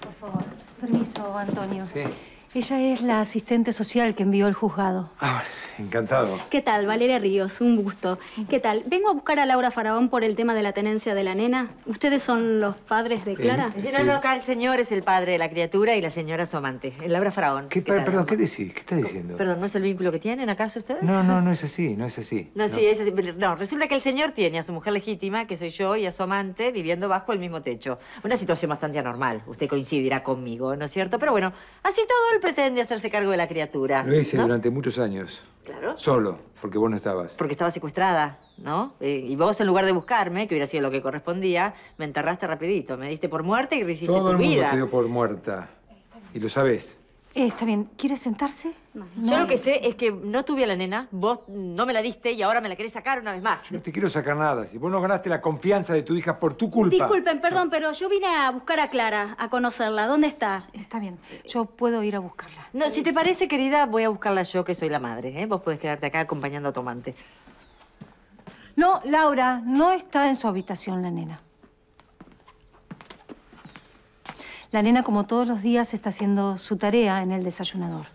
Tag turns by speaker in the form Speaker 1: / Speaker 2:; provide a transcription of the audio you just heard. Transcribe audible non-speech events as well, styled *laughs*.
Speaker 1: Por favor. Permiso, Antonio. Sí.
Speaker 2: Ella es la asistente social que envió el juzgado.
Speaker 3: Ah, vale. Encantado.
Speaker 2: ¿Qué tal? Valeria Ríos, un gusto. ¿Qué tal? Vengo a buscar a Laura Faraón por el tema de la tenencia de la nena. ¿Ustedes son los padres de eh, Clara? No, no,
Speaker 4: acá el señor es el padre de la criatura y la señora su amante, Laura Faraón. ¿Qué, perdón,
Speaker 5: ¿qué decís? ¿Qué está diciendo? Perdón,
Speaker 4: ¿no es el vínculo que tienen acaso ustedes? No, no, no
Speaker 5: es *laughs* así, no es así. No, sí, es
Speaker 4: así. No, resulta que el señor tiene a su mujer legítima, que soy yo, y a su amante viviendo bajo el mismo techo. Una situación bastante anormal. Usted coincidirá conmigo, ¿no es cierto? Pero bueno, así todo él pretende hacerse cargo de la criatura. Lo hice durante
Speaker 3: muchos años. Solo, porque vos no estabas.
Speaker 4: Porque estaba secuestrada, ¿no? Eh, y vos, en lugar de buscarme, que hubiera sido lo que correspondía, me enterraste rapidito. Me diste por muerta y resististe tu vida. Todo el
Speaker 3: por muerta. Y lo sabes.
Speaker 1: Eh, está bien. ¿Quiere sentarse?
Speaker 4: Yo lo que sé es que no tuve a la nena, vos no me la diste y ahora me la querés sacar una vez más. no te
Speaker 3: quiero sacar nada. Si vos no ganaste la confianza de tu hija por tu culpa... Disculpen,
Speaker 4: perdón, pero yo vine a buscar a Clara, a conocerla. ¿Dónde está? Está bien. Yo puedo ir a buscarla. No, si te parece, querida, voy a buscarla yo, que soy la madre. ¿eh? Vos podés quedarte acá acompañando a tu amante.
Speaker 1: No, Laura, no está en su habitación la nena. La nena, como todos los días, está haciendo su tarea en el desayunador.